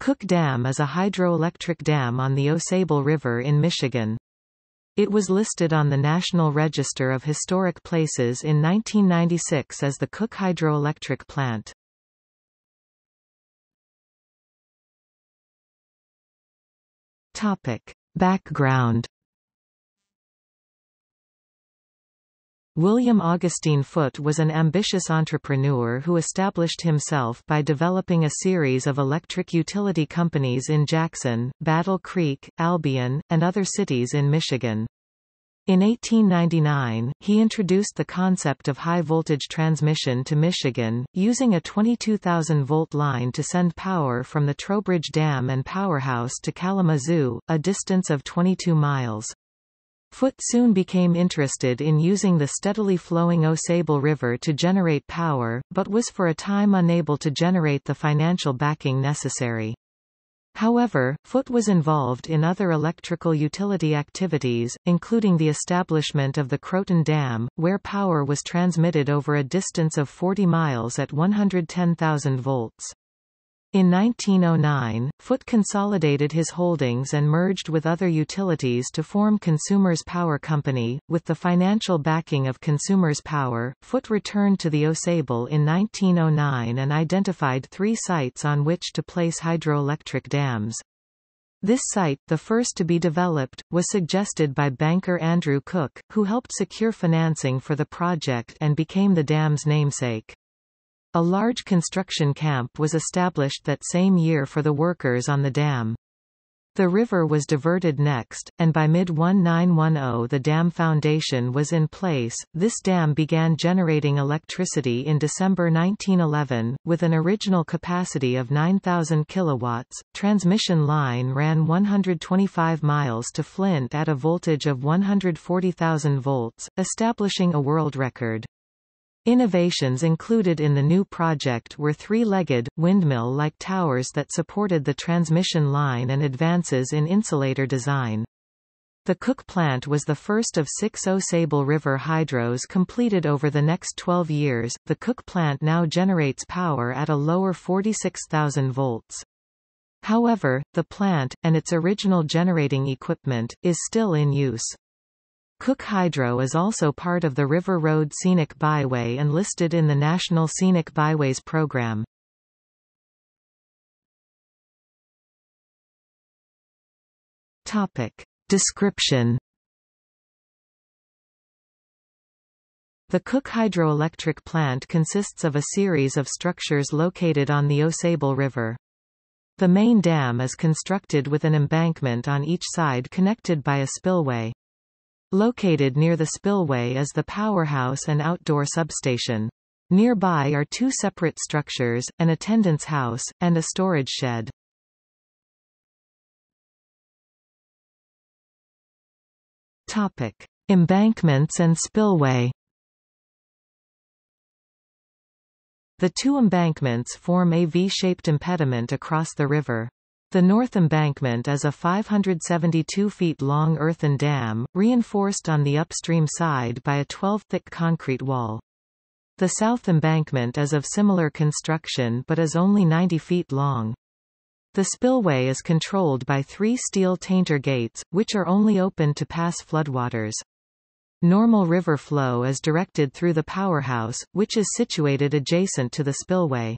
Cook Dam is a hydroelectric dam on the Osable River in Michigan. It was listed on the National Register of Historic Places in 1996 as the Cook Hydroelectric Plant. Topic. Background William Augustine Foote was an ambitious entrepreneur who established himself by developing a series of electric utility companies in Jackson, Battle Creek, Albion, and other cities in Michigan. In 1899, he introduced the concept of high-voltage transmission to Michigan, using a 22,000-volt line to send power from the Trowbridge Dam and powerhouse to Kalamazoo, a distance of 22 miles. Foote soon became interested in using the steadily flowing Osable River to generate power, but was for a time unable to generate the financial backing necessary. However, Foote was involved in other electrical utility activities, including the establishment of the Croton Dam, where power was transmitted over a distance of 40 miles at 110,000 volts. In 1909, Foot consolidated his holdings and merged with other utilities to form Consumers Power Company. With the financial backing of Consumers Power, Foot returned to the Osable in 1909 and identified three sites on which to place hydroelectric dams. This site, the first to be developed, was suggested by banker Andrew Cook, who helped secure financing for the project and became the dam's namesake. A large construction camp was established that same year for the workers on the dam. The river was diverted next, and by mid-1910 the dam foundation was in place. This dam began generating electricity in December 1911, with an original capacity of 9,000 kilowatts. Transmission line ran 125 miles to Flint at a voltage of 140,000 volts, establishing a world record. Innovations included in the new project were three-legged, windmill-like towers that supported the transmission line and advances in insulator design. The Cook plant was the first of six Sable River hydros completed over the next 12 years. The Cook plant now generates power at a lower 46,000 volts. However, the plant, and its original generating equipment, is still in use. Cook Hydro is also part of the River Road Scenic Byway and listed in the National Scenic Byways Program. Topic. Description The Cook Hydroelectric Plant consists of a series of structures located on the Osable River. The main dam is constructed with an embankment on each side connected by a spillway. Located near the spillway is the powerhouse and outdoor substation. Nearby are two separate structures, an attendance house, and a storage shed. Topic. Embankments and spillway The two embankments form a V-shaped impediment across the river. The north embankment is a 572 feet long earthen dam, reinforced on the upstream side by a 12-thick concrete wall. The south embankment is of similar construction but is only 90 feet long. The spillway is controlled by three steel tainter gates, which are only open to pass floodwaters. Normal river flow is directed through the powerhouse, which is situated adjacent to the spillway.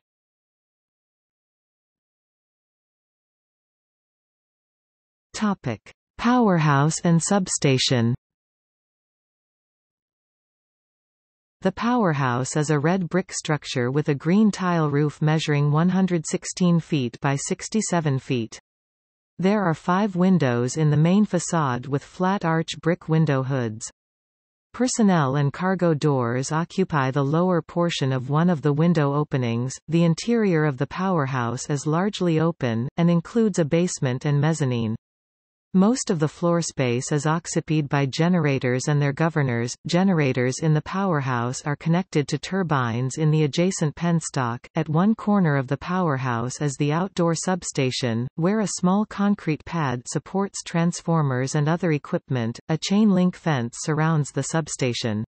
Topic. Powerhouse and substation The powerhouse is a red brick structure with a green tile roof measuring 116 feet by 67 feet. There are five windows in the main facade with flat arch brick window hoods. Personnel and cargo doors occupy the lower portion of one of the window openings. The interior of the powerhouse is largely open, and includes a basement and mezzanine. Most of the floor space is occupied by generators and their governors. Generators in the powerhouse are connected to turbines in the adjacent penstock. At one corner of the powerhouse is the outdoor substation, where a small concrete pad supports transformers and other equipment. A chain link fence surrounds the substation.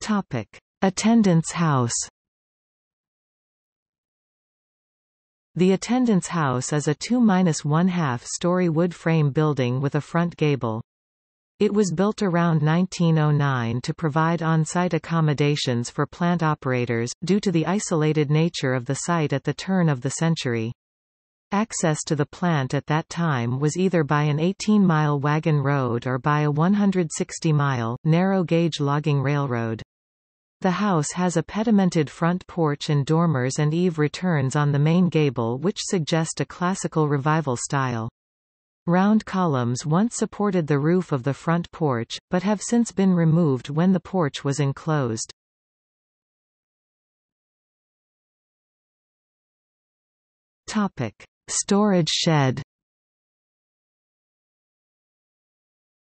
Topic: Attendance House The attendance house is a 2 one half story wood frame building with a front gable. It was built around 1909 to provide on-site accommodations for plant operators, due to the isolated nature of the site at the turn of the century. Access to the plant at that time was either by an 18-mile wagon road or by a 160-mile, narrow-gauge logging railroad. The house has a pedimented front porch and dormers and eave returns on the main gable which suggest a classical revival style. Round columns once supported the roof of the front porch, but have since been removed when the porch was enclosed. Topic. Storage shed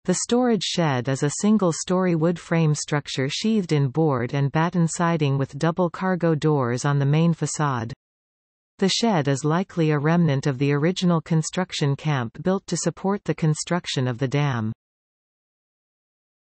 The storage shed is a single-story wood frame structure sheathed in board and batten siding with double cargo doors on the main facade. The shed is likely a remnant of the original construction camp built to support the construction of the dam.